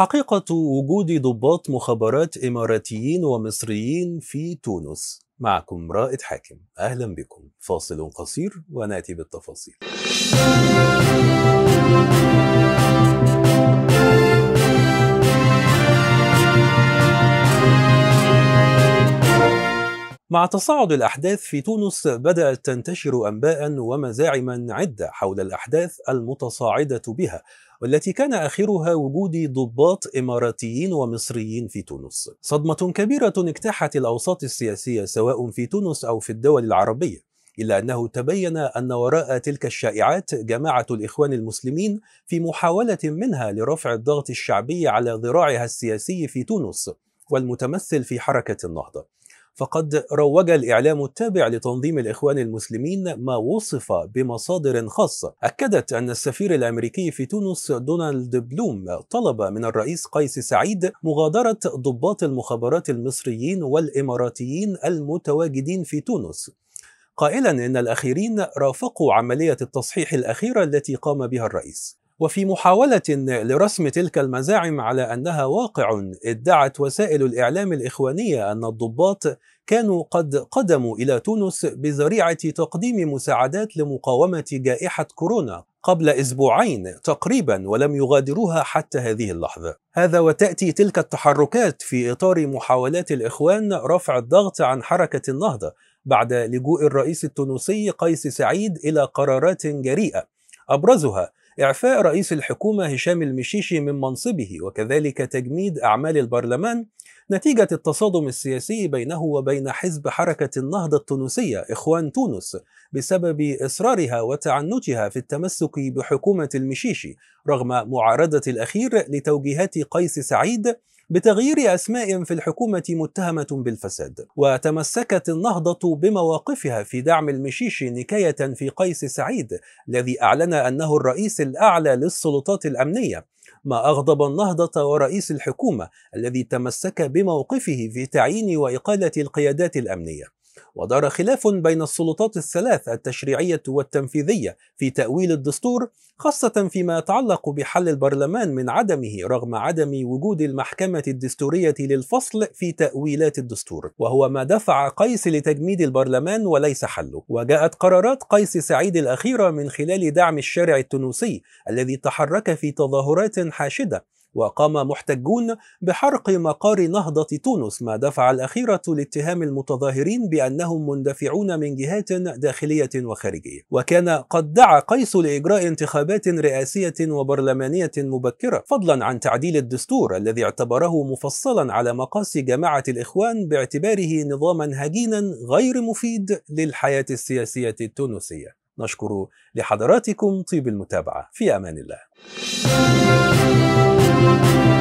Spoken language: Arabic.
حقيقة وجود ضباط مخابرات إماراتيين ومصريين في تونس معكم رائد حاكم أهلا بكم فاصل قصير ونأتي بالتفاصيل مع تصاعد الأحداث في تونس بدأت تنتشر أنباء ومزاعم عدة حول الأحداث المتصاعدة بها والتي كان آخرها وجود ضباط إماراتيين ومصريين في تونس صدمة كبيرة اجتاحت الأوساط السياسية سواء في تونس أو في الدول العربية إلا أنه تبين أن وراء تلك الشائعات جماعة الإخوان المسلمين في محاولة منها لرفع الضغط الشعبي على ذراعها السياسي في تونس والمتمثل في حركة النهضة فقد روج الإعلام التابع لتنظيم الإخوان المسلمين ما وصف بمصادر خاصة أكدت أن السفير الأمريكي في تونس دونالد بلوم طلب من الرئيس قيس سعيد مغادرة ضباط المخابرات المصريين والإماراتيين المتواجدين في تونس قائلا ان الاخيرين رافقوا عمليه التصحيح الاخيره التي قام بها الرئيس وفي محاولة لرسم تلك المزاعم على أنها واقع ادعت وسائل الإعلام الإخوانية أن الضباط كانوا قد قدموا إلى تونس بذريعة تقديم مساعدات لمقاومة جائحة كورونا قبل اسبوعين تقريبا ولم يغادروها حتى هذه اللحظه. هذا وتاتي تلك التحركات في اطار محاولات الاخوان رفع الضغط عن حركه النهضه بعد لجوء الرئيس التونسي قيس سعيد الى قرارات جريئه ابرزها إعفاء رئيس الحكومة هشام المشيشي من منصبه وكذلك تجميد أعمال البرلمان نتيجة التصادم السياسي بينه وبين حزب حركة النهضة التونسية إخوان تونس بسبب إصرارها وتعنتها في التمسك بحكومة المشيشي رغم معارضة الأخير لتوجيهات قيس سعيد بتغيير أسماء في الحكومة متهمة بالفساد وتمسكت النهضة بمواقفها في دعم المشيشي نكاية في قيس سعيد الذي أعلن أنه الرئيس الأعلى للسلطات الأمنية ما أغضب النهضة ورئيس الحكومة الذي تمسك بموقفه في تعيين وإقالة القيادات الأمنية ودار خلاف بين السلطات الثلاث التشريعية والتنفيذية في تأويل الدستور خاصة فيما يتعلق بحل البرلمان من عدمه رغم عدم وجود المحكمة الدستورية للفصل في تأويلات الدستور وهو ما دفع قيس لتجميد البرلمان وليس حله وجاءت قرارات قيس سعيد الأخيرة من خلال دعم الشارع التونسي الذي تحرك في تظاهرات حاشدة وقام محتجون بحرق مقار نهضة تونس ما دفع الأخيرة لاتهام المتظاهرين بأنهم مندفعون من جهات داخلية وخارجية وكان قد دعا قيس لإجراء انتخابات رئاسية وبرلمانية مبكرة فضلا عن تعديل الدستور الذي اعتبره مفصلا على مقاس جماعة الإخوان باعتباره نظاما هجينا غير مفيد للحياة السياسية التونسية نشكر لحضراتكم طيب المتابعة في أمان الله you